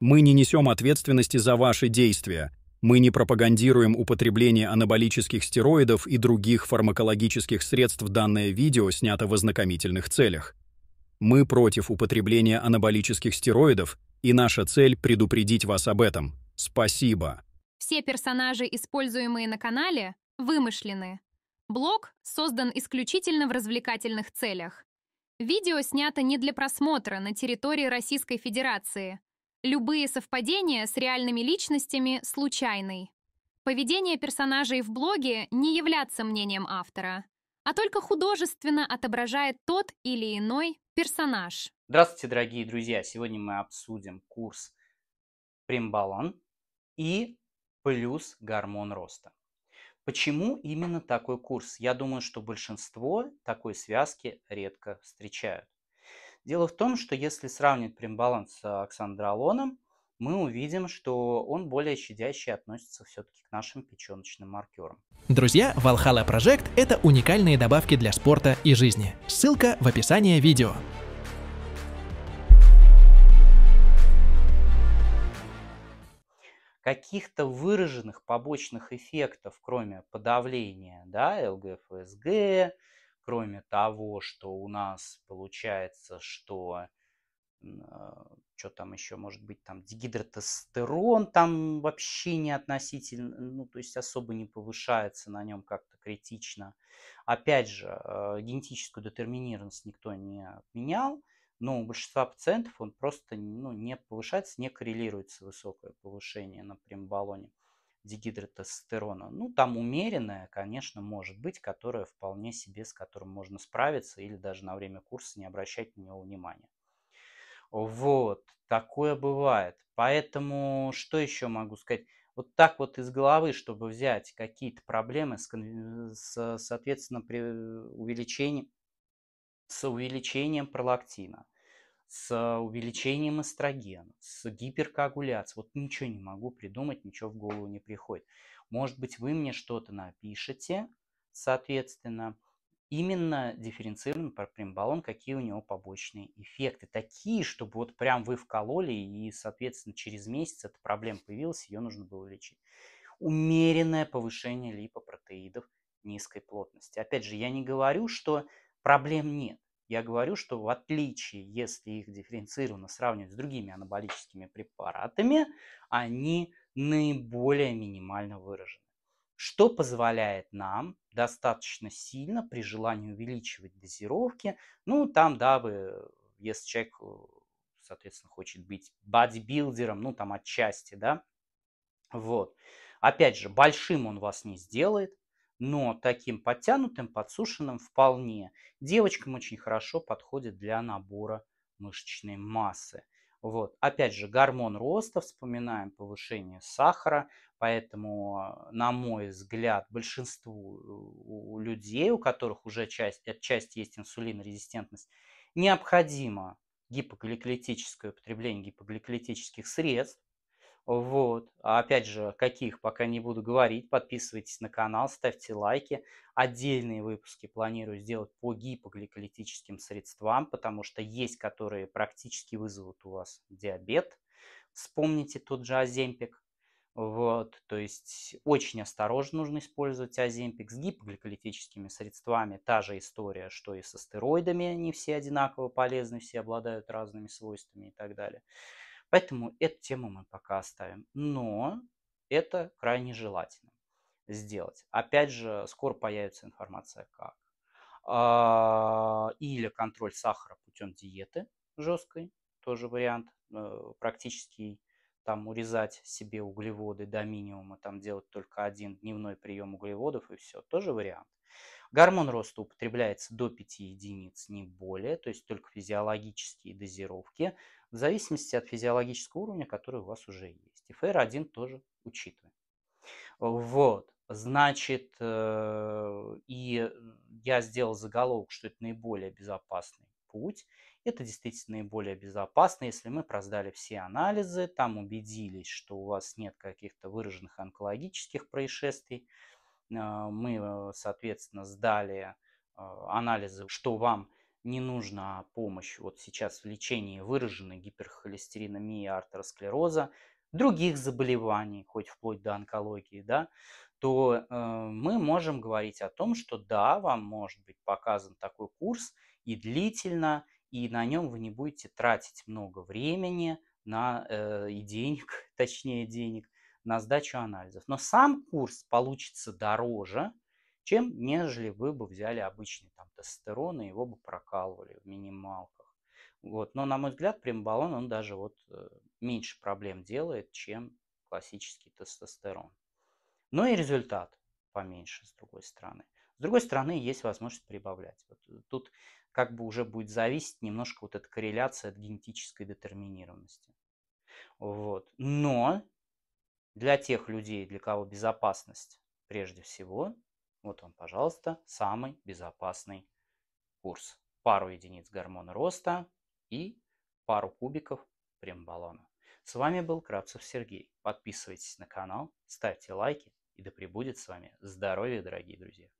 Мы не несем ответственности за ваши действия. Мы не пропагандируем употребление анаболических стероидов и других фармакологических средств. Данное видео снято в ознакомительных целях. Мы против употребления анаболических стероидов, и наша цель — предупредить вас об этом. Спасибо. Все персонажи, используемые на канале, вымышлены. Блог создан исключительно в развлекательных целях. Видео снято не для просмотра на территории Российской Федерации, Любые совпадения с реальными личностями случайны. Поведение персонажей в блоге не является мнением автора, а только художественно отображает тот или иной персонаж. Здравствуйте, дорогие друзья! Сегодня мы обсудим курс Примбалан и плюс гормон роста. Почему именно такой курс? Я думаю, что большинство такой связки редко встречают. Дело в том, что если сравнивать прембаланс с а, оксандролоном, мы увидим, что он более щадящий относится все-таки к нашим печеночным маркерам. Друзья, Valhalla Project — это уникальные добавки для спорта и жизни. Ссылка в описании видео. Каких-то выраженных побочных эффектов, кроме подавления да, ЛГФСГ, кроме того, что у нас получается, что а, что там еще может быть, там дигидротестерон там вообще не относительно, ну, то есть особо не повышается на нем как-то критично. Опять же, а, генетическую детерминированность никто не отменял, но у большинства пациентов он просто ну, не повышается, не коррелируется высокое повышение на прембалоне дигидротестостерона. Ну, там умеренное, конечно, может быть, которое вполне себе, с которым можно справиться или даже на время курса не обращать на него внимания. Вот, такое бывает. Поэтому что еще могу сказать? Вот так вот из головы, чтобы взять какие-то проблемы с, с соответственно, при э, увеличении, с увеличением пролактина – с увеличением эстрогена, с гиперкоагуляцией. Вот ничего не могу придумать, ничего в голову не приходит. Может быть, вы мне что-то напишете, соответственно, именно дифференцированный пропримбалон, какие у него побочные эффекты. Такие, чтобы вот прям вы вкололи, и, соответственно, через месяц эта проблема появилась, ее нужно было лечить. Умеренное повышение липопротеидов низкой плотности. Опять же, я не говорю, что проблем нет. Я говорю, что в отличие, если их дифференцированно сравнивать с другими анаболическими препаратами, они наиболее минимально выражены, что позволяет нам достаточно сильно при желании увеличивать дозировки. Ну, там, да, вы, если человек, э, соответственно, хочет быть бодибилдером, ну, там отчасти, да, вот. Опять же, большим он вас не сделает, но таким подтянутым, подсушенным вполне. Девочкам очень хорошо подходит для набора мышечной массы. Вот. Опять же, гормон роста, вспоминаем повышение сахара, поэтому, э, на мой взгляд, большинству э, людей, у которых уже часть, отчасти есть инсулинорезистентность, необходимо гипогликолитическое употребление гипогликолитических средств, вот. А опять же, каких пока не буду говорить. Подписывайтесь на канал, ставьте лайки. Отдельные выпуски планирую сделать по гипогликолитическим средствам, потому что есть, которые практически вызовут у вас диабет. Вспомните тот же Оземпик. Вот, то есть очень осторожно нужно использовать Оземпик с гипогликолитическими средствами. Та же история, что и с астероидами. они все одинаково полезны, все обладают разными свойствами и так далее. Поэтому эту тему мы пока оставим. Но это крайне желательно сделать. Опять же, скоро появится информация как. А, или контроль сахара путем диеты жесткой, тоже вариант э, Практически Там урезать себе углеводы до минимума, там делать только один дневной прием углеводов и все, тоже вариант. Гормон роста употребляется до 5 единиц, не более, то есть только физиологические дозировки в зависимости от физиологического уровня, который у вас уже есть. И FR1 тоже учитываем. Вот. Значит, э, и я сделал заголовок, что это наиболее безопасный путь. Это действительно наиболее безопасно, если мы проздали все анализы, там убедились, что у вас нет каких-то выраженных онкологических происшествий. Э, мы, э, соответственно, сдали анализы, что вам не нужна помощь вот сейчас в лечении выраженной гиперхолестериномии артеросклероза, других заболеваний, хоть вплоть до онкологии, да, то э, мы можем говорить о том, что да, вам может быть показан такой курс и длительно, и на нем вы не будете тратить много времени на, э, и денег, точнее денег, на сдачу анализов. Но сам курс получится дороже – чем нежели вы бы взяли обычный там, тестостерон и его бы прокалывали в минималках. Вот. Но, на мой взгляд, примбалон, он даже вот э, меньше проблем делает, чем классический тестостерон. Но и результат поменьше, с другой стороны. С другой стороны, есть возможность прибавлять. Вот э, тут как бы уже будет зависеть немножко вот эта корреляция от генетической детерминированности. Вот. Но для тех людей, для кого безопасность прежде всего, вот он, пожалуйста, самый безопасный курс. Пару единиц гормона роста и пару кубиков баллона. С вами был Кравцев Сергей. Подписывайтесь на канал, ставьте лайки и да пребудет с вами здоровье, дорогие друзья.